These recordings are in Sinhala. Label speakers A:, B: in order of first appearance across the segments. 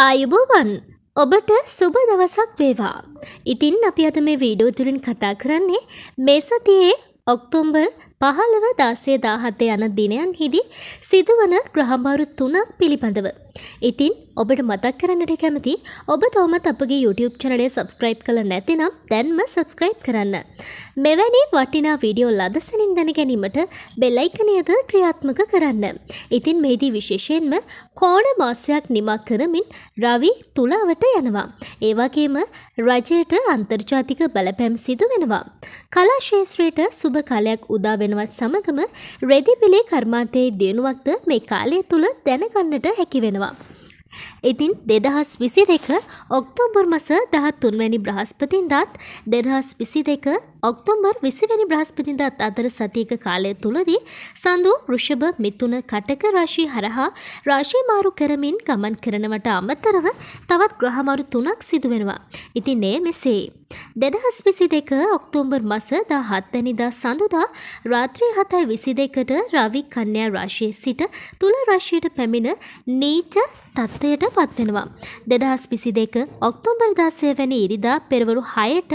A: ආයුබෝවන් ඔබට සුබ දවසක් වේවා. ඉතින් අපි අද මේ වීඩියෝ තුලින් කතා කරන්නේ මේ සතියේ ඔක්තෝබර් පහළව දාසේ දාහත්ත යන දිනයන් හිදී සිදුවන ග්‍රහම්බාරු තුනක් පිළිබඳව. ඉතින් ඔබට මතක් කරන්නට කැමති ඔබ තවමත් අපගේ YouTube චනලේ සබස්ක්‍රයිබ් කළ නැතිනම් දැන්ම සබස්ක්‍රයිබ් කරන්න. මෙවැනි වටිනා වීඩියෝ ලදසනින් දැන ගැනීමට බෙල්ලයිකනයද ක්‍රියාත්මක කරන්න. ඉතින් මේදී විශේෂයෙන්ම කෝඩ මාසයක් නිමක් කරමින් රවි තුලාවට යනවා. ඒවාගේම රජයට අන්තර්ජාතික බලපැම් සිදු වෙනවා. කලා ශේෂත්‍රයට සුභ කලයක් උදාවෙන කරනවත් සමගම රෙදිපිලේ කර්මාන්තයේ දියුණුවක්ද මේ කාලය තුළ දැනගන්නට හැකි වෙනවා. ඉතින් දෙදහස් විසි දෙක ඔක්තෝබර් මස දහත් තුන්වැනි බ්‍රහස්පතින්දත් දෙදහස් විසි දෙක ඔක්තෝම්බර් විසිවැනි බ්‍රහස්පතින්දත් අතර සතියක කාලය තුළදී සඳූ වෘෂභ මිතුන කටක රාශී හරහා රාශී මාරු කරමින් ගමන් කරනවට අමතරව තවත් ග්‍රහමරු තුනක් සිදුවෙනවා. ඉතින් ඒ මෙසේ. දෙදහස් විසි දෙක ඔක්තෝම්බර් මස දා හත්තැනිදා සඳුදා රාත්‍රී හතයි විසි දෙකට රවි කන්‍යා රාශිය සිට තුළ රශ්ියට පැමිණ නීච තත්ත්වයට පත්වෙනවා. දෙදහස් විසි දෙක ඔක්තෝම්බර් දාසය වැනි ඉරිදා පෙරවරු හයට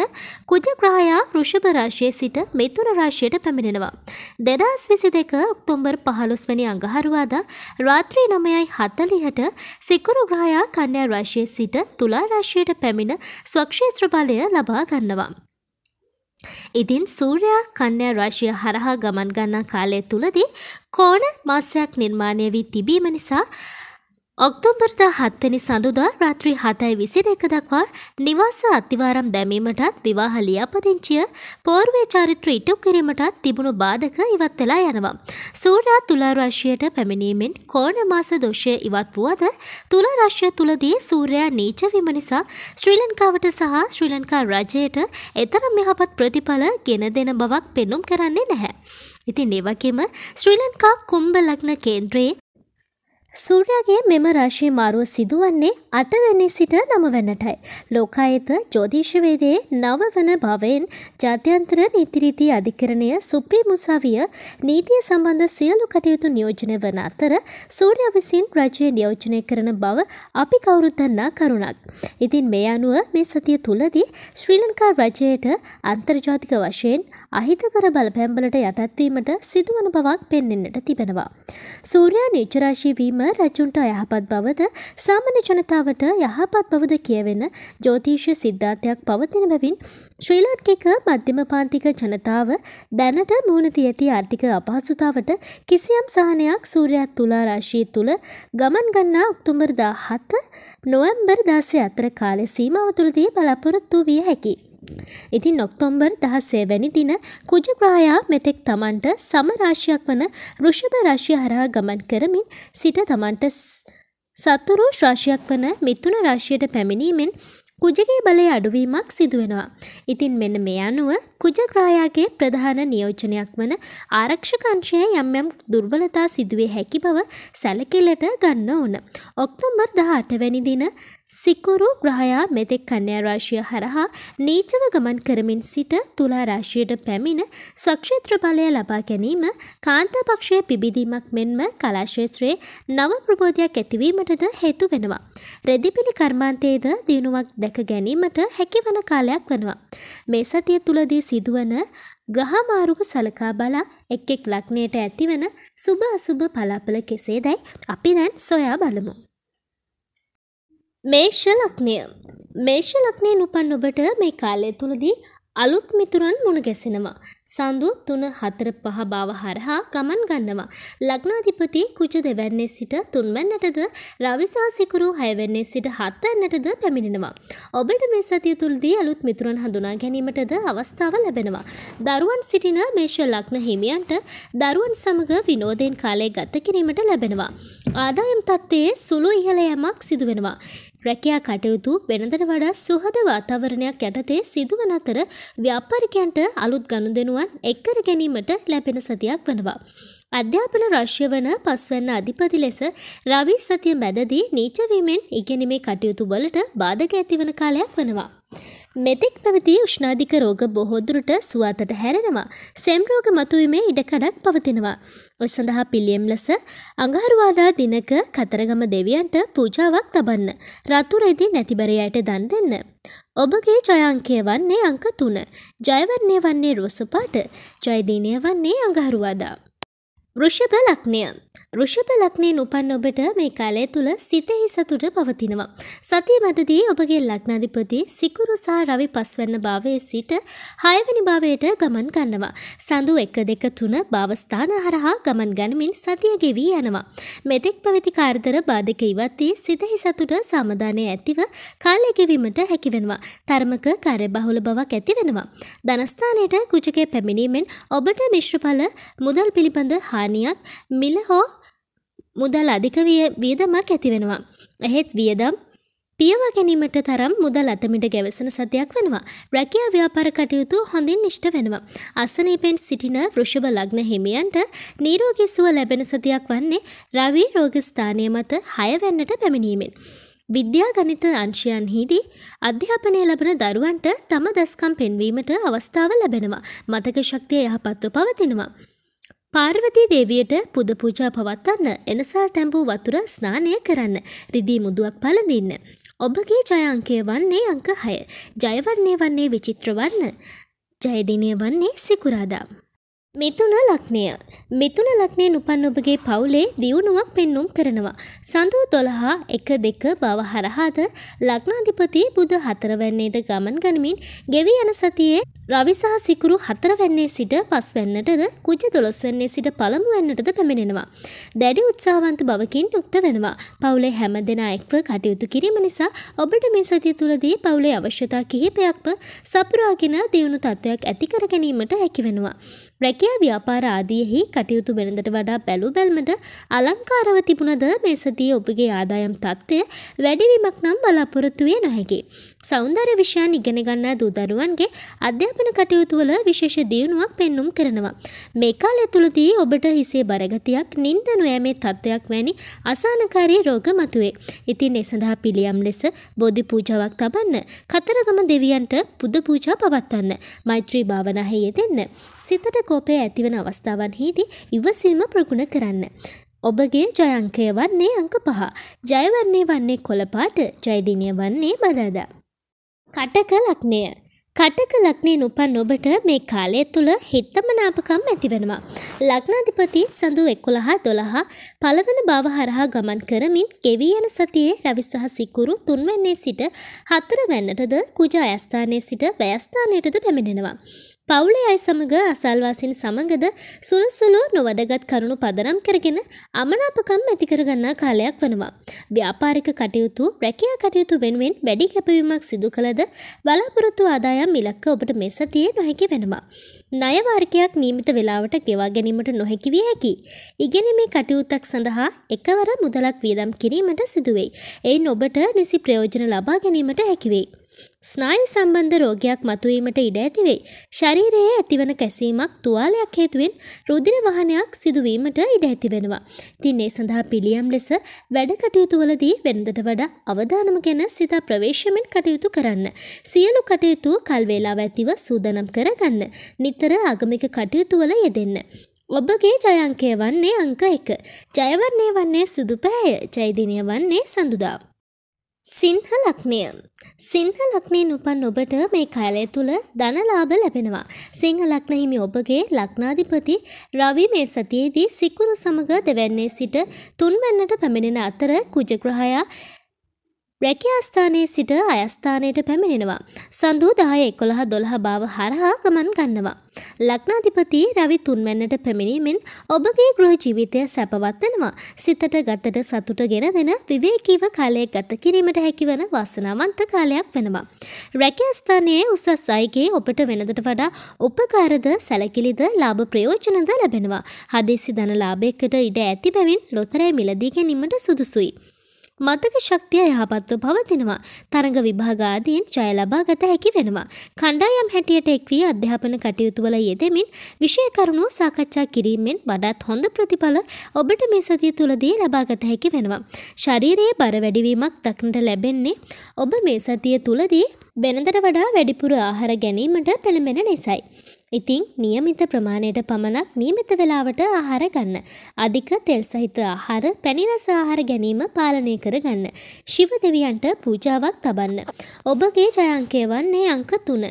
A: කුජ ග්‍රහයා ෘෂ වෘෂභ රාශියේ සිට මිථුන රාශියට පැමිණෙනවා. 2022 ඔක්තෝබර් 15 වැනි අඟහරුවාදා රාත්‍රී 9:40ට සිකුරු ග්‍රහයා කන්‍යා රාශියේ සිට තුලා රාශියට පැමිණ ස්වක්ෂේත්‍ර බලය ලබා ගන්නවා. ඉතින් සූර්යා කන්‍යා රාශිය හරහා ගමන් ගන්නා කාලය තුලදී කෝණ මාසයක් නිර්මාණය වී තිබීම නිසා ඔක්තෝබර්ද හත්තනි සඳුදා රාත්‍රී හතයි විසි දෙක දක්වා නිවාස අත්තිවාරම් දැමීමටත් විවාහ ලියාපදිංචිය පෝර්වේ චාරිත්‍ර ඉටු කිරීමටත් තිබුණු බාධක ඉවත් වෙලා යනවා. සූරයා තුලාරශ්‍යයට පැමිණීමෙන් කෝණ මාස දෝෂය ඉවත් වුවද තුලාරශ්‍ය තුළදී සූරයා නීච වීම නිසා ශ්‍රී ලංකාවට සහ ශ්‍රී ලංකා රජයට එතරම් මෙහපත් ප්‍රතිඵල ගෙන දෙන බවක් පෙන්නුම් කරන්නේ නැහැ. ඉතින් ඒ වගේම ශ්‍රී ලංකා කුම්භ ලග්න කේන්ද්‍රයේ සූර්යාගේ මෙම රාශී මාරුව සිදුවන්නේ අටවැනි සිට නමවැනටයි. ලෝකායත ජෝතිෂවේදයේ නවවන භවයෙන් ජාත්‍යන්තර නීතිරීති අධිකරණය සුප්‍රී මුසාවිය නීතිය සම්බන්ධ සියලු කටයුතු නියෝජනය වන අතර සූර්ය විසින් රජය නියෝජනය කරන බව අපි කවුරුත්තන්නා කරුණක්. ඉතින් මේ අනුව මේ සතිය තුලදී ශ්‍රී ලංකා රජයට අන්තර්ජාතික වශයෙන් අහිතකර බලපැම්බලට යටත්වීමට සිදුවන බවක් පෙන්නෙන්නට තිබෙනවා. සූර්යා නිචරාශී වීම රජුන්ට අයහපත් බවද සාමන්‍ය ජනතාවට යහපත් බවද කියවෙන ජෝතිෂ සිද්ධාර්ථයක් පවතින බැවින් ශ්‍රී ලාංකික මධ්‍යම පාන්තික ජනතාව දැනට මුහුණදී ඇති ආර්ථික අපහසුතාවට කිසියම් සහනයක් සූර්යයා තුලා රාශිය තුල ගමන් ගන්නා ඔක්තෝබර් 17 නොවැම්බර් 16 අතර කාලය සීමාව තුළදී බලාපොරොත්තු විය හැකියි. ඉතින් ඔක්තෝම්බර් දහස්සේ වැනි දින කුජග්‍රහයා මෙතෙක් තමන්ට සමරාශියක් වන ෘෂභ රාශිය හරහා ගමන් කරමින් සිට තමන්ට සත්තුරු ශ්‍රාශියක් වන මිතුන රාශියට පැමිණීමෙන් කුජගේ බලය අඩුවීමක් සිදුවෙනවා. ඉතින් මෙන්න මේ අනුව කුජග්‍රායාගේ ප්‍රධාන නියෝජනයක් වන ආරක්ෂකංශය යම් යම් දුර්වලතා සිදුවේ හැකි බව සැලකිල්ලට ගන්න ඕන. ඔක්තෝබර් 18 වැනි දින සිකුරු ග්‍රහයා මෙතෙක් කන්‍යා රාශිය හරහා නීචව ගමන් කරමින් සිට තුලා රාශියට පැමිණ සක්ෂේත්‍ර බලය ලබා ගැනීම කාන්තාපක්ෂයේ පිබිදීමක් මෙන්ම කලාශේත්‍රයේ නව ප්‍රබෝධයක් ඇතිවීමටද හේතු වෙනවා. රෙදිපිලි කර්මාන්තයේද දියුණුවක් දැක ගැනීමට හැකිවන කාලයක් වෙනවා. මේ සතිය තුලදී සිදුවන ග්‍රහමාරුක සලකා බලා එක් එක් ලක්නයට ඇතිවන සුභ අසුභ පලාපල කෙසේදයි අපි දැන් සොයා බලමු. මේෂ ලක්නය මේෂ ලක්නයෙන් උපන් ඔබට මේ කාලය තුළදී අලුත් මිතුරන් මුණ ගැසෙනවා. සඳු තුන හතර පහ බව හරහා ගමන් ගන්නවා. ලග්නාධිපති කුජ දෙවැන්නේ සිට තුන්වැන්නටද රවිසා සිකුරු හයවැන්නේ සිට හත්වැන්නටද පැමිණෙනවා. ඔබට මේ සතිය තුළදී අලුත් මිතුරන් හඳුනා ගැනීමටද අවස්ථාව ලැබෙනවා. දරුවන් සිටින මේෂ ලග්න හිමියන්ට දරුවන් සමග විනෝදයෙන් කාලය ගත කිරීමට ලැබෙනවා. ආදායම් තත්ත්වයේ සුළු ඉහළ යමක් සිදු වෙනවා. රැකියා කටයුතු වෙනදට වඩා සුහද වාතාවරණයක් යටතේ සිදුවන අතර ව්‍යාපාරිකයන්ට අලුත් ගනුදෙනුවන් එක්කර ගැනීමට ලැබෙන සතියක් වනවා. අධ්‍යාපන රශ්‍ය වන පස්වන්න අධිපති ලෙස රවි සතිය මැදදී නීචවීමෙන් ඉගෙනීමේ කටයුතු වලට බාධක ඇතිවන කාලයක් වනවා. මෙතෙක් පැවති උෂ්ණාධික රෝග බොහෝදුරට සුවාතට හැරෙනවා. සෙම් රෝග මතුවීමේ ඉඩකඩක් පවතිනවා. ඒ සඳහා පිළියම් ලෙස අඟහරුවාදා දිනක කතරගම දෙවියන්ට පූජාවක් තබන්න. රතුරෙදී නැතිබරයට දන් දෙන්න. ඔබගේ ජයංකය වන්නේ අංක 3. ජයවර්ණය වන්නේ රොස පාට. ජයදීනය වන්නේ අඟහරුවාදා. ෘෂභ ලක්නය ෘෂභ ලක්නයෙන් උපන් ඔබට මේ කාලය තුළ සිතෙහි සතුට පවතිනවා. සතිය මැදදී ඔබගේ ලග්නාධිපති සිකුරු සහ රවි පස්වන්න භාවයේ සිට හයවැනි භාවයට ගමන් ගන්නවා. සඳු එක දෙක තුන භාවස්ථාන හරහා ගමන් ගනිමින් සතිය ගෙවී යනවා. මෙතෙක් පැවති කාර්තර බාධක ඉවත් වී සිතෙහි සතුට සමාදානය ඇතිව කාලය ගෙවීමට හැකිවෙනවා. තර්මක කාර්යබහුල බවක් ඇති වෙනවා. ධනස්ථානයට කුජකේ පැමිණීමෙන් ඔබට මිශ්‍රඵල මුදල් පිළිබඳ හා හානියක් මිල හෝ මුදල් අධික වියදමක් ඇතිවෙනවා. එහෙත් වියදම් පියවා ගැනීමට තරම් මුදල් අතමිට ගැවසන සතයක් වෙනවා. රැකියා ව්‍යාපාර කටයුතු හොඳින් නිෂ්ට වෙනවා. අසනීපෙන් සිටින වෘෂභ ලග්න හිමියන්ට නිරෝගී සුව ලැබෙන සතියක් වන්නේ රවි රෝග ස්ථානය මත හයවැන්නට පැමිණීමෙන්. විද්‍යා ගණිත අංශයන්හිදී අධ්‍යාපනය ලබන දරුවන්ට තම දස්කම් පෙන්වීමට අවස්ථාව ලැබෙනවා. මතක ශක්තිය යහපත්ව පවතිනවා. පාර්වතී දේවියට පුද පූජා පවත්වන්න එනසල් තැඹූ වතුර ස්නානය කරන්න රිදී මුදුවක් පලඳින්න. ඔබගේ ජයංකය වන්නේ අංක හය. ජයවරණය වන්නේ විචිත්‍ර වන්න. ජයදිනය වන්නේ සිකුරාදා. මිතුන ලක්නය මිතුන ලක්නයෙන් උපන් ඔබගේ පවුලේ දියුණුවක් පෙන්නුම් කරනවා. සඳූ දොළහා එක දෙක බව හරහාද ලක්නාධිපති බුද හතරවැන්නේද ගමන් ගනිමින් ගෙවි යන සතියේ රවිසාහ සිකුරු හතරවැන්නේ සිට පස්වැන්නටද කුජ දොළොස්වන්නේ සිට පළමුුවන්නටද පැමිණෙනවා. දැඩි උත්සාවන්ත බවකින් යුක්ත වෙනවා. පවුලේ හැම දෙනා එක්ව කටයුතු කිරීම නිසා ඔබට මේ සතිය තුළදී පවුලේ අවශ්‍යතා කිහිපයක්ම සපුරාගෙන දියුණු තත්ත්වයක් ඇතිකර ගැනීමට හැකි වෙනවා. රැකිය රැකියා ව්‍යාපාර ආදයෙහි කටයුතු වෙනදට වඩා බැලූ බැල්මට අලංකාරව තිබුණද මේ සතිය ඔබගේ ආදායම් තත්ත්වය වැඩිවීමක් නම් බලාපොරොත්තු විය නොහැකි. සෞන්දර්ය විෂයන් ඉගෙන ගන්නා දූ දරුවන්ගේ අධ්‍යාපන කටයුතු වල විශේෂ දියුණුවක් පෙන්눔 කරනවා. මේ කාලය තුලදී ඔබට හිසේ බරගතියක්, නිින්ද නොයෑමේ තත්ත්වයක් වැනි අසහනකාරී රෝග මතුවේ. ඉතින් ඒ සඳහා පිළියම් ලෙස බෝධි පූජාවක් තබන්න, කතරගම දෙවියන්ට පුද පූජා පවත්වන්න, මෛත්‍රී භාවනාවෙහි යෙදෙන්න, සිතට කෝපය ඇතිවන අවස්ථාවන්හිදී ඉවසීම ප්‍රගුණ කරන්න. ඔබගේ ජයංකය වන්නේ අංක පහ. ජයවන්නේ වන්නේ කොළපාට, ජයදිනය වන්නේ බදාදා. කටක ලක්නය. කටක ලක්නේ උපන් ඔබට මේ කාලය තුළ හිත්තමනාපකම් ඇතිවෙනවා. ලක්නාධිපති සඳු එක්කුළහා දොළහා පළවන බව හරහා ගමන් කරමින් ගෙවී යන සතියේ රවිසහ සිකුරු තුන්වැන්නේ සිට හතර වැන්නටද කුජා අයස්ථානය සිට ව්‍යස්ථානයටද පැමිණෙනවා. පවුලේ අය සමඟ අසල්වාසින් සමඟද සුළසුලෝ නොවදගත් කරුණු පදනම් කරගෙන අමනාපකම් ඇතිකරගන්නා කාලයක් වනවා. ව්‍යාපාරික කටයුතු රැකයා කටයුතු වෙනුවෙන් වැඩි කැපවීමක් සිදු කළද බලාපොරොත්තු ආදායම් ඉලක්ක ඔබට මේ සතියේ නොහැකි වෙනවා. ණයවාර්ගයක් නියමිත වෙලාවට ගෙවා ගැනීමට නොහැකි විය හැකි. ඉගෙනීමේ කටයුත්තක් සඳහා එකවර මුදලක් වියදම් කිරීමට සිදුවෙයි. එයින් ඔබට නිසි ප්‍රයෝජන ලබා ගැනීමට හැකිවෙයි. ස්නායු සම්බන්ධ රෝගයක් මතුවීමට ඉඩ ඇතිවෙයි. ශරීරයේ ඇතිවන කැසීමක් තුවාලයක් හේතුවෙන් රුධිර වහනයක් සිදුවීමට ඉඩ ඇතිවෙනවා. ඉතින් ඒ සඳහා පිළියම් ලෙස වැඩ කටයුතුවලදී වෙනදට වඩා අවධානම ගැන සිත ප්‍රවේශමෙන් කටයුතු කරන්න. සියලු කටයුතු කල් වේලාව ඇතිව සූදානම් කරගන්න. නිතර ආගමික කටයුතුවල යෙදෙන්න. ඔබගේ ජයංකය වන්නේ අංක 1. ජයවර්ණය වන්නේ සුදු පැහැය. ජයදිනය වන්නේ සඳුදා. සිංහ ලක්නය සිංහ ලක්නයෙන් උපන් ඔබට මේ කාලය තුළ ධනලාභ ලැබෙනවා. සිංහ ලක්නහිමි ඔබගේ ලක්නාධිපති රවි මේ සතියේදී සිකුරු සමඟ දෙවැන්නේ සිට තුන්වැන්නට පැමිණෙන අතර කුජග්‍රහයා රැකියාස්ථානයේ සිට අයස්ථානයට පැමිණෙනවා. සඳූ දහය එකොළහ දොළහ බාව හරහා ගමන් ගන්නවා. ලක්නාධිපති රවි තුන්වැන්නට පැමිණීමෙන් ඔබගේ ගෘහ ජීවිතය සැපවත්වනවා. සිතට ගතට සතුට ගෙන දෙන විවේකීව කාලය ගත කිරීමට හැකිවන වාසනාවන්ත කාලයක් වෙනවා. රැකියාස්ථානයේ උසස් අයගේ ඔබට වෙනදට වඩා උපකාරද සැලකිලිද ලාභ ප්‍රයෝජනද ලැබෙනවා. හදිසි ධන ලාභයකට ඉඩ ඇති බැවින් ලොතරැයි මිලදී ගැනීමට සුදුසුයි. මතක ශක්තිය යහපත්ව පවතිනවා. තරඟ විභාග ආදීන් ජය ලබා ගත හැකි වෙනවා. කණ්ඩායම් හැටියට එක්වී අධ්‍යාපන කටයුතු වල යෙදෙමින් විෂය කරුණු සාකච්ඡා කිරීමෙන් වඩාත් හොඳ ප්‍රතිඵල ඔබට මේ සතිය තුලදී ලබා ගත හැකි වෙනවා. ශරීරයේ බර වැඩිවීමක් දක්නට ලැබෙන්නේ ඔබ මේ සතිය තුලදී වෙනදට වඩා වැඩිපුර ආහාර ගැනීමට පෙළඹෙන නිසයි. ඉතිං නියමිත ප්‍රමාණයට පමණක් නියමිත වෙලාවට ආහාර ගන්න. අධික තෙල් සහිත ආහාර පැනිරස ආහාර ගැනීම පාලනය කරගන්න. ශිව දෙවියන්ට පූජාවක් තබන්න. ඔබගේ ජයංකය වන්නේ අංක තුන.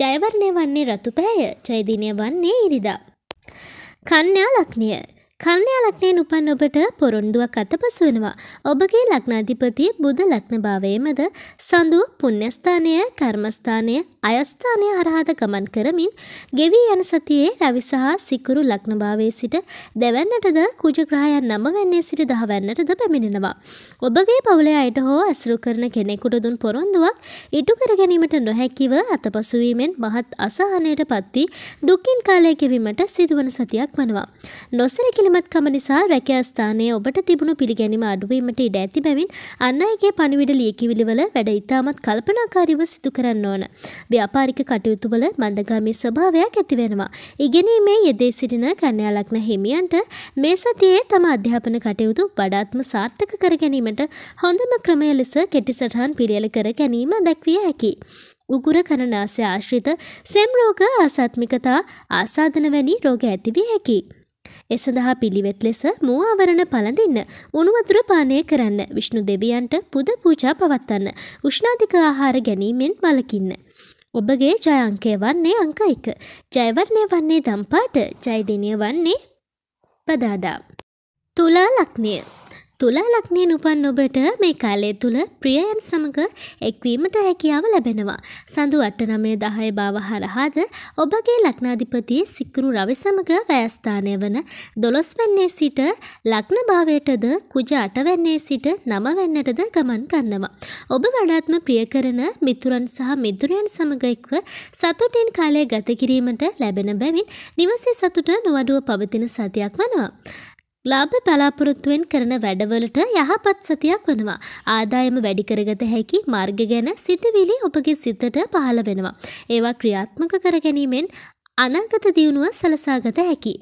A: ජයවර්ණය වන්නේ රතුපෑය ජයදිනය වන්නේ ඉරිදා. කන්‍යා ලක්නිය කර්ණය ලක්නයෙන් උපන් ඔබට පොරොන්දුවක් අතපසු වෙනවා. ඔබගේ ලක්නාධිපති බුද ලක්නභාවයේමද සඳු පුණ්‍යස්ථානය, කර්මස්ථානය, අයස්ථානය හරහාද ගමන් කරමින් ගෙවි යන සතියේ රවි සහ සිකුරු ලක්නභාවයේ සිට දෙවැන්නටද කුජග්‍රහයන් නමවැන්නේ සිට දහවැන්නටද පැමිණෙනවා. ඔබගේ පවුලේ අයට හෝ ඇසුරු කරන කෙනෙකුට දුන් පොරොන්දුවක් ඉටු කර ගැනීමට නොහැකිව අතපසුවීමෙන් මහත් අසහනයට පත්වී දුකින් කාලය ගෙවීමට සිදුවන සතියක් වනවා. නොසලකිලි කැමැත්කම නිසා රැකියා ස්ථානයේ ඔබට තිබුණු පිළිගැනීම අඩුවීමට ඉඩ ඇති බැවින් අන් අයගේ පණිවිඩ ලියකිවිලිවල වැඩ ඉතාමත් කල්පනාකාරීව සිදු කරන්න ඕන. ව්‍යාපාරික කටයුතුවල මන්දගාමී ස්වභාවයක් ඇතිවෙනවා. ඉගෙනීමේ යෙදේ සිටින කන්‍යාලක්න හිමියන්ට මේ සතියේ තම අධ්‍යාපන කටයුතු වඩාත්ම සාර්ථක කර ගැනීමට හොඳම ක්‍රමය ලෙස කෙටිසටහන් පිළියල කර ගැනීම දැක්විය හැකි. උගුර කරනාසය ආශ්‍රිත සෙම්රෝග ආසාත්මිකතා ආසාධන වැනි රෝග ඇතිවිය හැකි. එසඳහා පිළිවෙත් ලෙස මෝ ආවරණ පළඳින්න උණුවතුර පානය කරන්න විෂ්ණු දෙවියන්ට පුද පූජා පවත්වන්න උෂ්ණාධික ආහාර ගැනීමෙන් වලකින්න. ඔබගේ ජයංකය වන්නේ අංක එක. ජයවර්ණය වන්නේ දම්පාට ජයදිනය වන්නේ පදාදා. තුලා ලක්නිය තුලාලක්නේ නුපන් ඔබට මේ කාලය තුළ ප්‍රියයන් සමඟ එක්වීමට හැකියාව ලැබෙනවා. සඳු අටනමය දහය බව හරහාද ඔබගේ ලක්නාධිපති සික්කරු රවි සමඟ වෑස්ථානය වන දොළොස්වැන්නේ සිට ලක්න භාවයටද කුජ අටවැන්නේ සිට නමවැන්නටද ගමන් කන්නවා. ඔබ වඩාත්ම ප්‍රියකරන මිතුරන් සහ මිදුරයන් සමඟ එක්ව සතුටින් කාලය ගතකිරීමට ලැබෙන බැවින් නිවසේ සතුට නොවඩුව පවතින සතියක් වනවා. ලාභ බලාපොරොත්තුවෙන් කරන වැඩවලට යහපත් සතියක් වනවා. ආදායම වැඩිකරගත හැකි මාර්ග ගැන සිතවිලි ඔබගේ සිතට පහළ වෙනවා. ඒවා ක්‍රියාත්මක කර ගැනීමෙන් අනාගත දියුණුව සලසාගත හැකි.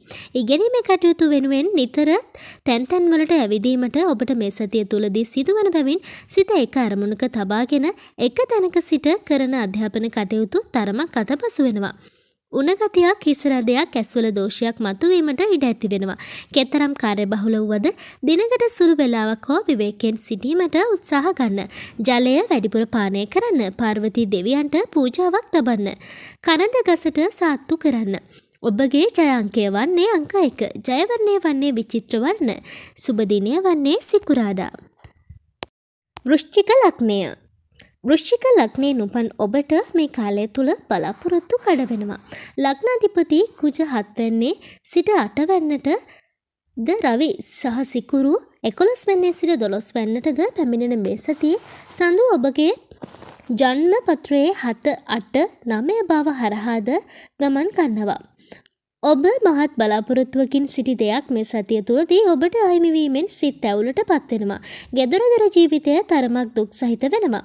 A: ඉගෙනීමේ කටයුතු වෙනුවෙන් නිතරත් තැන්තැන් වලට ඇවිදීමට ඔබට මේ සතිය තුලදී සිදුවන බැවින් සිත එක අරමුණක තබාගෙන එක තැනක සිට කරන අධ්‍යාපන කටයුතු තරමක් අතපසු වෙනවා. උනගතියක් හිසරදයක් ඇස්වල දෝෂයක් මතුවීමට ඉඩ ඇති වෙනවා. කෙතරම් කාර්ය බහුල වුවද දිනකට සුළු වෙලාවක් හෝ විවේකයෙන් සිටීමට උත්සාහ ගන්න. ජලය වැඩිපුර පානය කරන්න. පාර්වතී දෙවියන්ට පූජාවක් තබන්න. කරඳ ගසට සාත්තු කරන්න. ඔබගේ ජයංකය වන්නේ අංක 1. ජයවර්ණය වන්නේ විචිත්‍ර වර්ණ. සුබ දිනය වන්නේ සිකුරාදා. වෘශ්චික ලග්නය වෘෂ්චික ලග්නයෙන් උපන් ඔබට මේ කාලය තුල බලාපොරොත්තු කඩ වෙනවා. ලග්නාධිපති කුජ හත්වැන්නේ සිට අටවැන්නට ද රවි සහ සිකුරු එකොළොස් වැන්නේ සිට දොළොස් වැන්නටද පැමිණෙන මේ සතිය සඳු ඔබගේ ජන්ම පත්‍රයේ හත අට නමය බව හරහාද ගමන් කන්නවා. ඔබ මහත් බලාපොරොත්තුවකින් සිටි දෙයක් මේ සතිය තුළදී ඔබට අහිමිවීමෙන් සිත් ඇවුලට පත්වෙනවා. ගෙදරදොර ජීවිතය තරමක් දුක් සහිත වෙනවා.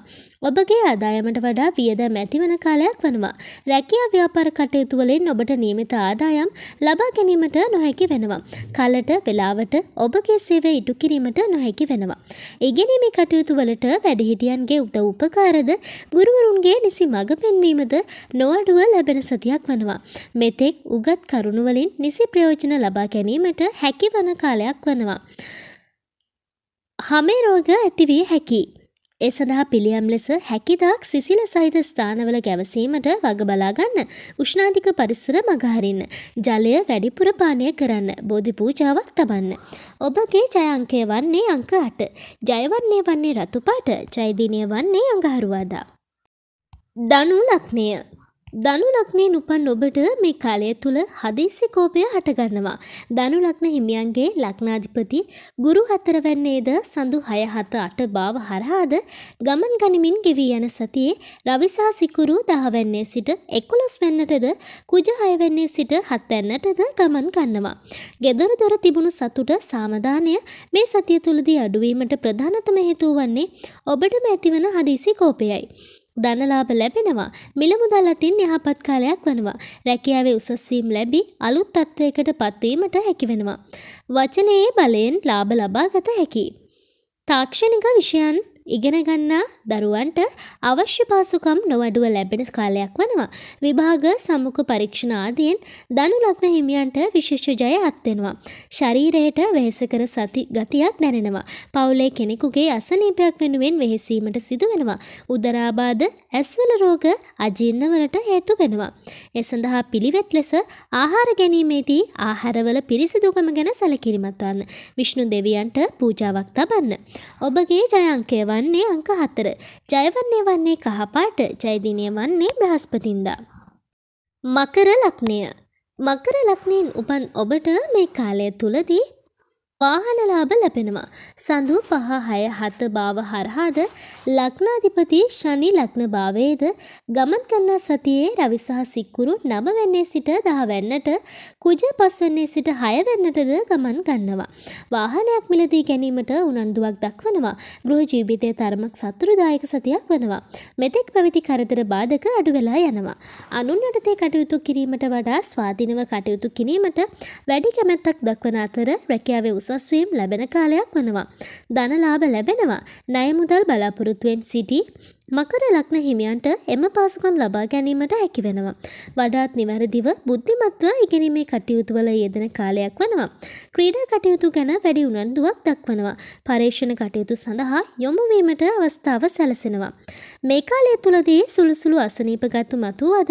A: ඔබගේ ආදායමට වඩා වියදම් ඇතිවන කාලයක් වනවා. රැකියා ව්‍යාපාර කටයුතු වලින් ඔබට නියමිත ආදායම් ලබා ගැනීමට නොහැකි වෙනවා. කලට වෙලාවට ඔබගේ සේවය ඉටු කිරීමට නොහැකි වෙනවා. ඉගෙනීමේ කටයුතු වලට වැඩිහිටියන්ගේ උදව් උපකාරද ගුරුවරුන්ගේ නිසි මඟ පෙන්වීමද නොඅඩුව ලැබෙන සතියක් වනවා. මෙතෙක් උගත් කරු කරුණුවලින් නිසි ප්‍රයෝජන ලබා ගැනීමට හැකි වන කාලයක් වනවා. හමේ රෝග ඇතිවිය හැකි. ඒ සඳහා පිළියම් ලෙස හැකිදාක් සිසිල සහිත ස්ථානවල ගැවසීමට වග බලාගන්න උෂ්ණාධික පරිසර මගහරින්න ජලය වැඩිපුර පානය කරන්න බෝධි පූජාවක් තබන්න. ඔබගේ ජයංකය වන්නේ අංක අට ජයවන්නේ වන්නේ රතුපාට ජයදිනය වන්නේ අඟහරුවාදා. දනු ලක්නය ධනු ලග්නයෙන් උපන් ඔබට මේ කාලය තුල හදිසි කෝපය හටගන්නවා. ධනු ලග්න හිමියන්ගේ ලග්නාධිපති ගුරු හතරවැන්නේද සඳු 6 7 8 භාව හරහාද ගමන් ගනිමින් ගෙවි යන සතියේ රවිසා සිකුරු 10 වැන්නේ සිට 11 වැන්නටද කුජ 6 වැන්නේ සිට 7 වැන්නටද ගමන් ගන්නවා. gedara dora තිබුණු සතුට සාමදානය මේ සතිය තුලදී අඩුවීමට ප්‍රධානතම හේතුව වන්නේ ඔබටම ඇතිවන හදිසි කෝපයයි. ධනලාභ ලැබෙනවා මිලමුදල් අතින් යහපත් කාලයක් වනවා රැකියාවේ උසස්වීම් ලැබී අලුත් තත්ත්වයකට පත්වීමට හැකි වෙනවා වචනයේ බලයෙන් ලාභ ලබා ගත හැකි තාක්ෂණික විෂයන් ඉගෙන ගන්නා දරුවන්ට අවශ්‍ය පාසුකම් නොවඩුව ලැබෙන කාලයක් වනවා. විභාග සමුඛ පරීක්ෂණ ආදියෙන් දනු ලග්න හිමියන්ට විශේෂ ජය අත්වෙනවා. ශරීරයට වෙහෙසකර සති ගතියක් දැනෙනවා. පවුලේ කෙනෙකුගේ අසනීපයක් වෙනුවෙන් වෙහෙසීමට සිදු වෙනවා. උදරාබාධ, ඇස්වල රෝග, අජීර්ණවලට හේතු වෙනවා. ඒ සඳහා පිළිවෙත් ලෙස ආහාර ගැනීමේදී ආහාරවල පිරිසිදුකම ගැන සැලකිලිමත් වන්න. විෂ්ණු දෙවියන්ට පූජාවක් තබන්න. ඔබගේ ජය අංකය වන්නේ අංක හතර. ජයවන්නේ වන්නේ කහපාට ජයදිනය වන්නේ බ්‍රහස්පතින්දා. මකර ලක්නය මකර ලක්නයෙන් උපන් ඔබට මේ කාලය තුළදී වාහනලාභ ලැබෙනවා. සඳු පහ හය හත භාව හරහාද ලක්නාධිපති ශනි ලක්න භාවයේද ගමන් කන්නා සතියේ රවි සහ සික්කුරු නමවැන්නේ සිට දහවැන්නට කුජ පස්වන්නේ සිට හයවැන්නටද ගමන් ගන්නවා. වාහනයක් මිලදී ගැනීමට උනන්දුවක් දක්වනවා. ගෘහ ජීවිතය තරමක් සතුරුදායක සතියක් වනවා. මෙතෙක් පැවති කරදර බාධක අඩු වෙලා යනවා. අනුන් යටතේ කටයුතු කිරීමට වඩා ස්වාධීනව කටයුතු කිරීමට වැඩි කැමැත්තක් දක්වන අතර රැකියාවේ උසස්වීම් ලැබෙන කාලයක් වනවා. ධනලාභ ලැබෙනවා. ණය මුදල් බලාපොරොත්තුවෙන් සිටි මකර ලග්න හිමියන්ට එම පාසුකම් ලබා ගැනීමට හැකි වෙනවා. වඩාත් නිවැරදිව බුද්ධිමත්ව ඉගෙනීමේ කටයුතුවල යෙදෙන කාලයක් වනවා. ක්‍රීඩා කටයුතු ගැන වැඩි උනන්දුවක් දක්වනවා. පරීක්ෂණ කටයුතු සඳහා යොමු වීමට අවස්ථාව සැලසෙනවා. මේ කාලය තුලදී සුළුසුළු අසනීපගත්තු මතුවද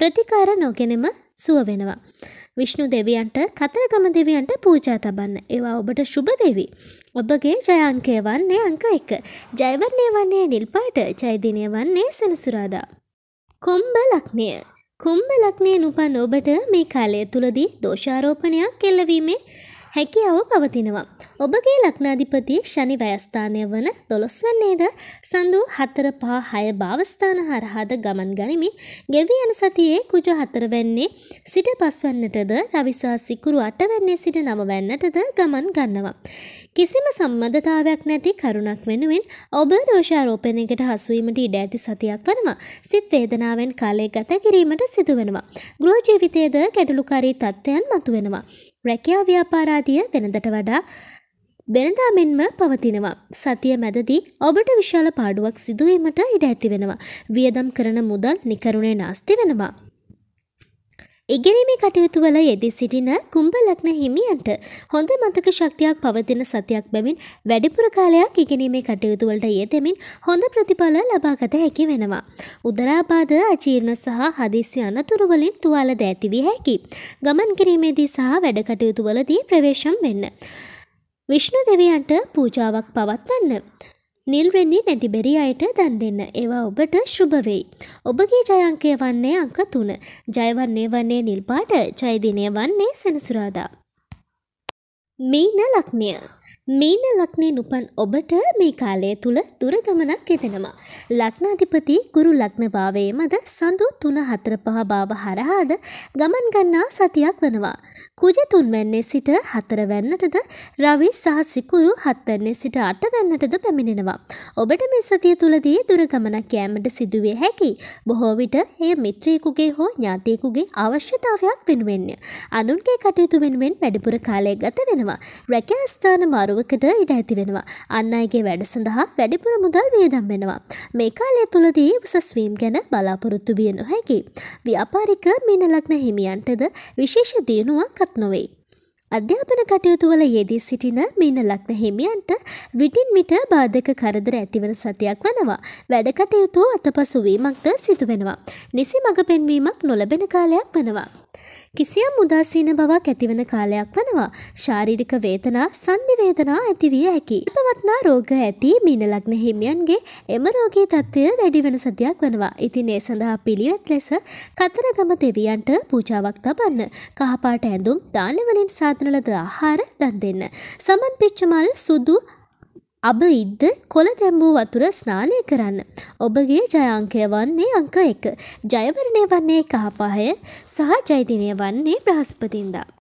A: ප්‍රතිකාර නොගෙනම සුව වෙනවා. විෂ්ණු දෙවියන්ට කතරගම දෙවියන්ට පූජා තබන්න. ඒවා ඔබට සුබ වේවි. ඔබගේ ජයංකය වන්නේ අංක 1. ජයවර්ණය වන්නේ නිල් පාට, ජයදිනය වන්නේ සෙනසුරාදා. කුම්භ ලග්නය කුම්භ ලග්නයෙන් උපන් ඔබට මේ කාලය තුලදී දෝෂාරෝපණයක් එල්ලවීමේ හැකියාව පවතිනවා. ඔබගේ ලක්නාධිපති ශනි වයස්ථානය වන දොළොස්වන්නේද සඳූ හතර පා හය භාවස්ථාන හරහාද ගමන් ගනිමින් ගෙවී යන සතියේ කුජ හතරවැන්නේ සිට පස්වන්නටද රවිසා සිකුරු අටවැන්නේ සිට නමවැන්නටද ගමන් ගන්නවා. කිසිම සම්බන්ධතාවයක් නැති කරුණක් වෙනුවෙන් ඔබ දෝෂාරෝපණයකට හසුවීමට ඉඩ ඇති සතියක් වනවා. සිත් වේදනාවෙන් කාලය ගත කිරීමට සිදුවෙනවා. ගෘහ ජීවිතයේද ගැටලුකාරී තත්ත්වයන් මතුවෙනවා. රැකියා ව්‍යාපාරාදිය වෙනදට වඩා වෙනදා මෙන්ම පවතිනවා. සතිය මැදදී ඔබට විශාල පාඩුවක් සිදුවීමට ඉඩ ඇති වෙනවා. වියදම් කරන මුදල් නිකරුණේ නාස්ති වෙනවා. ඉගෙනීමේ කටයුතු වල යෙදී සිටින කුම්භ ලග්න හිමියන්ට හොඳ මතක ශක්තියක් පවතින සතියක් බැවින් වැඩිපුර කාලයක් ඉගෙනීමේ කටයුතු වලට යෙදෙමින් හොඳ ප්‍රතිඵල ලබාගත හැකි වෙනවා. උදරාබාධ අජීර්ණ සහ හදිස්සි අනතුරු වලින් තුවාල ද ඇති විය හැකි. ගමන් කිරීමේදී සහ වැඩ කටයුතු වලදී ප්‍රවේශම් වෙන්න. විෂ්ණු දෙවියන්ට පූජාවක් පවත්වන්න. නිල් රෙදි නැති බැරි අයට දන් දෙන්න. ඒවා ඔබට ශුභ වෙයි. ඔබගේ ජයංකය වන්නේ අංක 3. ජය වන්නේ වන්නේ නිල් පාට, ජය දිනය වන්නේ සෙනසුරාදා. මීන ලග්නය මීන ලක්නේ නුපන් ඔබට මේ කාලය තුළ දුරගමනක් එතෙනවා. ලක්නාධිපති ගුරු ලක්නභාවයේ මද සඳු තුන හතර පහ භාව හරහාද ගමන් ගන්නා සතියක් වනවා. කුජ තුන්වැන්නේ සිට හතරවැන්නටද රවි සහ සිකුරු හත්වැන්නේ සිට අටවැන්නටද පැමිණෙනවා. ඔබට මේ සතිය තුළදී දුරගමනක් යෑමට සිදුවේ හැකි. බොහෝ විට එය මිත්‍රයෙකුගේ හෝ ඥාතියෙකුගේ අවශ්‍යතාවයක් වෙනුවෙන්ය. අනුන්ගේ කටයුතු වෙනුවෙන් වැඩිපුර කාලය ගත වෙනවා. රැකියා ස්ථාන මාරු දරුවකට ඉඩ ඇති වෙනවා අන්න අයගේ වැඩ සඳහා වැඩිපුර මුදල් වේදම් වෙනවා මේ කාලය තුළදී උසස්වීම් ගැන බලාපොරොත්තු විය නොහැකි ව්‍යාපාරික මින ලග්න හිමියන්ටද විශේෂ දියුණුවක් අත් නොවේ අධ්‍යාපන කටයුතු වල යෙදී සිටින මීන ලග්න හිමියන්ට විටින් විට බාධක කරදර ඇතිවන සතියක් වනවා. වැඩ කටයුතු අතපසු වීමක්ද සිදුවෙනවා. නිසි මඟ පෙන්වීමක් නොලබෙන කාලයක් වනවා. කිසියම් උදාසීන බවක් ඇතිවන කාලයක් වනවා. ශාරීරික වේදනා, සන්ධි වේදනා ඇතිවිය හැකි. පවත්නා රෝග ඇති මීන ලග්න හිමියන්ගේ එම රෝගී තත්ත්වය වැඩි වෙන සතියක් වනවා. ඉතින් ඒ සඳහා පිළිවෙත් ලෙස කතරගම දෙවියන්ට පූජාවක් තබන්න. කහපාට ඇඳුම්, දාන වලින් සාදන ලද ආහාර දන් දෙන්න. සමන් පිච්චමල් සුදු අබ ඉද්ද කොළ තැම්බූ වතුර ස්නානය කරන්න. ඔබගේ ජයංකය වන්නේ අංක එක. ජයවරණය වන්නේ කහපහය සහ ජෛතිනය වන්නේ බ්‍රහස්පතින්දා.